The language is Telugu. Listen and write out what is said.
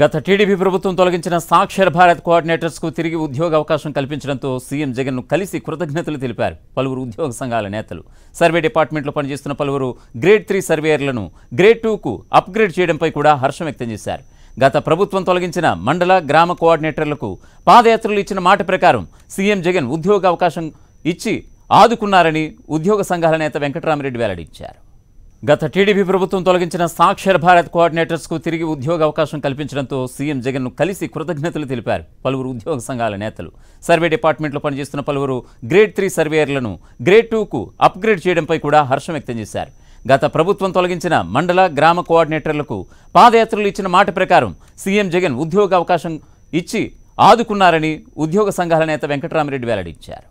గత టీడీపీ ప్రభుత్వం తొలగించిన సాక్షర భారత్ కోఆర్డినేటర్స్కు తిరిగి ఉద్యోగ అవకాశం కల్పించడంతో సీఎం జగన్ను కలిసి కృతజ్ఞతలు తెలిపారు పలువురు ఉద్యోగ సంఘాల నేతలు సర్వే డిపార్ట్మెంట్లో పనిచేస్తున్న పలువురు గ్రేడ్ త్రీ సర్వేయర్లను గ్రేడ్ టూకు అప్గ్రేడ్ చేయడంపై కూడా హర్షం వ్యక్తం చేశారు గత ప్రభుత్వం తొలగించిన మండల గ్రామ కోఆర్డినేటర్లకు పాదయాత్రలు ఇచ్చిన మాట ప్రకారం సీఎం జగన్ ఉద్యోగ అవకాశం ఇచ్చి ఆదుకున్నారని ఉద్యోగ సంఘాల నేత వెంకటరామరెడ్డి వెల్లడించారు గత టీడీపీ ప్రభుత్వం తొలగించిన సాక్షర భారత్ కోఆర్డినేటర్స్కు తిరిగి ఉద్యోగ అవకాశం కల్పించడంతో సీఎం జగన్ను కలిసి కృతజ్ఞతలు తెలిపారు పలువురు ఉద్యోగ సంఘాల నేతలు సర్వే డిపార్ట్మెంట్లో పనిచేస్తున్న పలువురు గ్రేడ్ త్రీ సర్వేయర్లను గ్రేడ్ టూకు అప్గ్రేడ్ చేయడంపై కూడా హర్షం వ్యక్తం చేశారు గత ప్రభుత్వం తొలగించిన మండల గ్రామ కోఆర్డినేటర్లకు పాదయాత్రలు ఇచ్చిన మాట ప్రకారం సీఎం జగన్ ఉద్యోగ అవకాశం ఇచ్చి ఆదుకున్నారని ఉద్యోగ సంఘాల నేత వెంకటరామరెడ్డి వెల్లడించారు